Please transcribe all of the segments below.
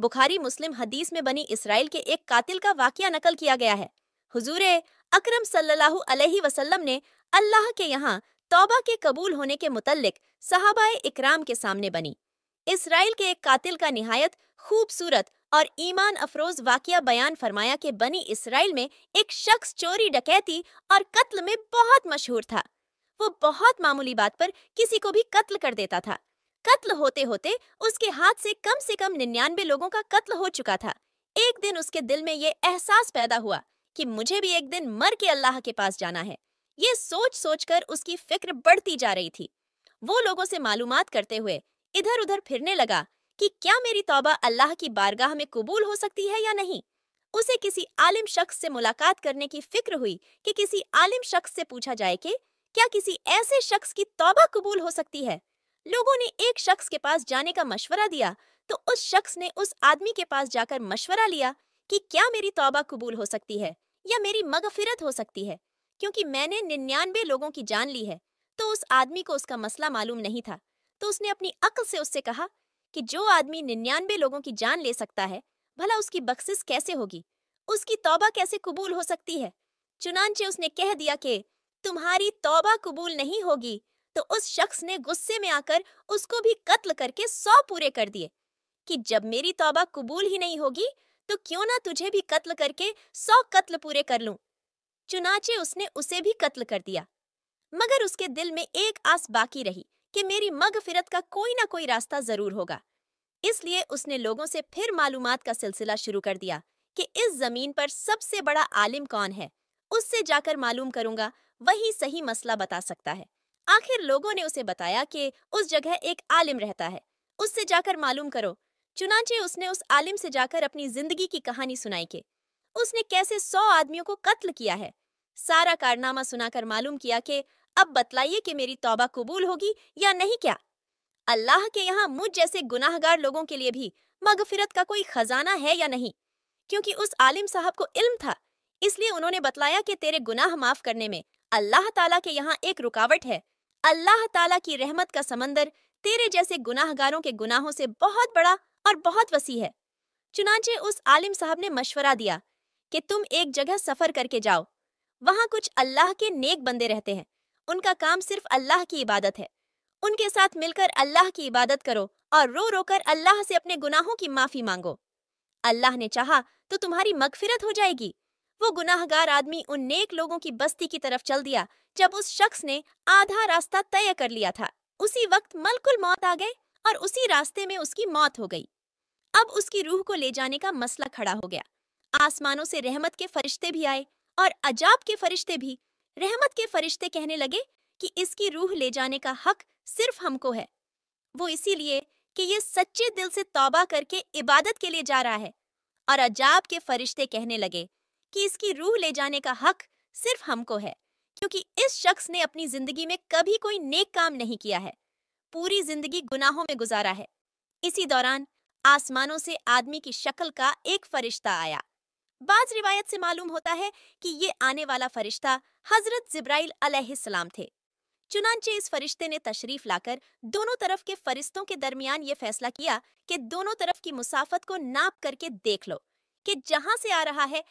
बुखारी मुस्लिम हदीस में बनी इसराइल के एक कातिल का वाकया नकल किया गया है हुजूरे अकरम सल्लल्लाहु अलैहि वसल्लम ने अल्लाह के यहाँ तौबा के कबूल होने के मुतल्लिक सहाबाए इकराम के सामने बनी इसराइल के एक कातिल का निहायत खूबसूरत और ईमान अफरोज वाकया बयान फरमाया कि बनी इसराइल में एक शख्स चोरी डकैती और कत्ल में बहुत मशहूर था वो बहुत मामूली बात पर किसी को भी कत्ल कर देता था कत्ल होते होते उसके हाथ से कम से कम निन्यानवे लोगों का कत्ल हो चुका था एक दिन उसके दिल में ये एहसास पैदा हुआ कि मुझे भी एक दिन मर के अल्लाह के पास जाना है ये सोच सोच कर उसकी फिक्र बढ़ती जा रही थी वो लोगों से मालूम करते हुए इधर उधर फिरने लगा कि क्या मेरी तौबा अल्लाह की बारगाह में कबूल हो सकती है या नहीं उसे किसी आलिम शख्स से मुलाकात करने की फिक्र हुई कि किसी आलिम शख्स से पूछा जाए कि क्या किसी ऐसे शख्स की तौबा कबूल हो सकती है लोगों ने एक शख्स के पास जाने का मशवरा दिया तो उस शख्स ने उस आदमी के पास जाकर मशवरा लिया कि क्या मेरी तौबा कबूल हो सकती है या मेरी मगफिरत हो सकती है क्योंकि मैंने निन्यानवे लोगों की जान ली है तो उस आदमी को उसका मसला मालूम नहीं था तो उसने अपनी अक्ल से उससे कहा कि जो आदमी निन्यानवे लोगों की जान ले सकता है भला उसकी बख्शिश कैसे होगी उसकी तौबा कैसे कबूल हो सकती है चुनानचे उसने कह दिया कि तुम्हारी तौबा कबूल नहीं होगी तो उस शख्स ने गुस्से में आकर उसको भी कत्ल करके सौ पूरे कर दिए कि जब मेरी तौबा कबूल ही नहीं होगी तो क्यों ना तुझे भी कत्ल करके सौ कत्ल पूरे कर लूं चुनाचे उसने उसे भी कत्ल कर दिया मगर उसके दिल में एक आस बाकी रही कि मेरी फिरत का कोई ना कोई रास्ता जरूर होगा इसलिए उसने लोगों से फिर मालूम का सिलसिला शुरू कर दिया कि इस जमीन पर सबसे बड़ा आलिम कौन है उससे जाकर मालूम करूंगा वही सही मसला बता सकता है आखिर लोगों ने उसे बताया कि उस जगह एक आलिम रहता है उससे जाकर मालूम करो चुनाचे उसने उस आलिम से जाकर अपनी जिंदगी की कहानी सुनाई के उसने कैसे सौ आदमियों को कत्ल किया है सारा कारनामा सुनाकर मालूम किया कि अब बतलाइए कि मेरी तौबा कबूल होगी या नहीं क्या अल्लाह के यहाँ मुझ जैसे गुनाहगार लोगों के लिए भी मगफिरत का कोई खजाना है या नहीं क्योंकि उस आलिम साहब को इल्म था इसलिए उन्होंने बतलाया कि तेरे गुनाह माफ करने में अल्लाह ताला के यहाँ एक रुकावट है अल्लाह ताला की रहमत का समंदर तेरे जैसे गुनाहगारों के गुनाहों से बहुत बड़ा और बहुत वसी है चुनाचे उस आलिम साहब ने मशवरा दिया कि तुम एक जगह सफर करके जाओ वहां कुछ अल्लाह के नेक बंदे रहते हैं उनका काम सिर्फ अल्लाह की इबादत है उनके साथ मिलकर अल्लाह की इबादत करो और रो रो कर अल्लाह से अपने गुनाहों की माफी मांगो अल्लाह ने चाहा तो तुम्हारी मगफिरत हो जाएगी वो गुनाहगार आदमी उन नेक लोगों की बस्ती की तरफ चल दिया जब उस शख्स ने आधा रास्ता तय कर लिया था उसी वक्त मलकुल मौत आ गए और उसी रास्ते में उसकी मौत हो गई अब उसकी रूह को ले जाने का मसला खड़ा हो गया आसमानों से रहमत के फरिश्ते भी आए और अजाब के फरिश्ते भी रहमत के फरिश्ते कहने लगे कि इसकी रूह ले जाने का हक सिर्फ हमको है वो इसीलिए कि ये सच्चे दिल से तौबा करके इबादत के लिए जा रहा है और अजाब के फरिश्ते कहने लगे कि इसकी रूह ले जाने का हक सिर्फ हमको है क्योंकि इस शख्स ने अपनी जिंदगी में कभी कोई नेक काम नहीं किया है पूरी जिंदगी गुनाहों में गुजारा है इसी दौरान आसमानों से आदमी की शक्ल का एक फरिश्ता आया बाज रिवायत से मालूम होता है कि ये आने वाला फरिश्ता हजरत जिब्राइल अलैहिस्सलाम थे चुनाचे इस फरिश्ते ने तशरीफ लाकर दोनों तरफ के फरिश्तों के दरमियान ये फैसला किया कि दोनों तरफ की मुसाफत को नाप करके देख लो कि जहां से आ रहा है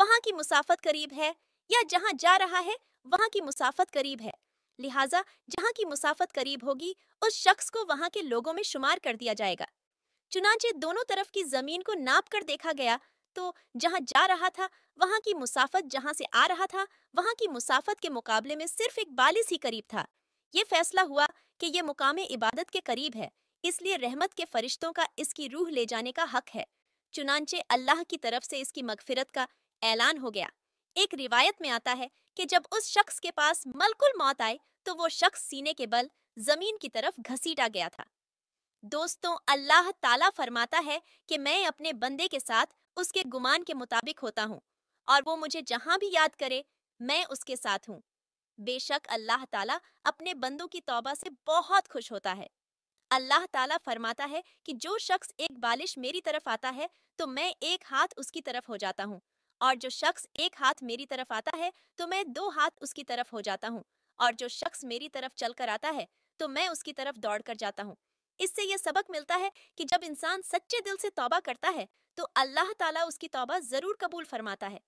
वहाँ की मुसाफत करीब है या जहाँ जा रहा है वहाँ की मुसाफत करीब है लिहाजा जहाँ की मुसाफत करीब होगी उस शख्स को वहाँ के लोगों में शुमार कर दिया जाएगा चुनाचे दोनों तरफ की जमीन को नाप कर देखा गया तो जहाँ जा रहा था वहाँ की मुसाफत जहाँ से आ रहा था वहाँ की मुसाफत के मुकाबले में सिर्फ एक बालिस ही करीब था ये फैसला हुआ कि यह मुकाम इबादत के करीब है इसलिए रहमत के फरिश्तों का इसकी रूह ले जाने का हक है चुनाचे अल्लाह की तरफ से इसकी मगफिरत का ऐलान हो गया एक रिवायत में आता है कि जब उस शख्स के पास मलकुल मौत आए तो वो शख्स सीने के बल जमीन की तरफ घसीटा गया था दोस्तों अल्लाह ताला फरमाता है कि मैं अपने बंदे के साथ उसके गुमान के मुताबिक होता हूँ और वो मुझे जहाँ भी याद करे मैं उसके साथ हूँ बेशक अल्लाह ताला अपने बंदों की तौबा से बहुत खुश होता है अल्लाह ताला फरमाता है कि जो शख्स एक बालिश मेरी तरफ आता है तो मैं एक हाथ उसकी तरफ हो जाता हूँ और जो शख्स एक हाथ मेरी तरफ आता है तो मैं दो हाथ उसकी तरफ हो जाता हूँ और जो शख्स मेरी तरफ चल कर आता है तो मैं उसकी तरफ दौड़ कर जाता हूँ इससे यह सबक मिलता है कि जब इंसान सच्चे दिल से तौबा करता है तो अल्लाह ताला उसकी तौबा जरूर कबूल फरमाता है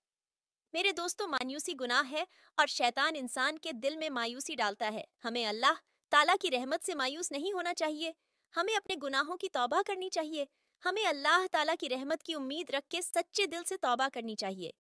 मेरे दोस्तों मायूसी गुनाह है और शैतान इंसान के दिल में मायूसी डालता है हमें अल्लाह ताला की रहमत से मायूस नहीं होना चाहिए हमें अपने गुनाहों की तौबा करनी चाहिए हमें अल्लाह ताला की रहमत की उम्मीद रख के सच्चे दिल से तौबा करनी चाहिए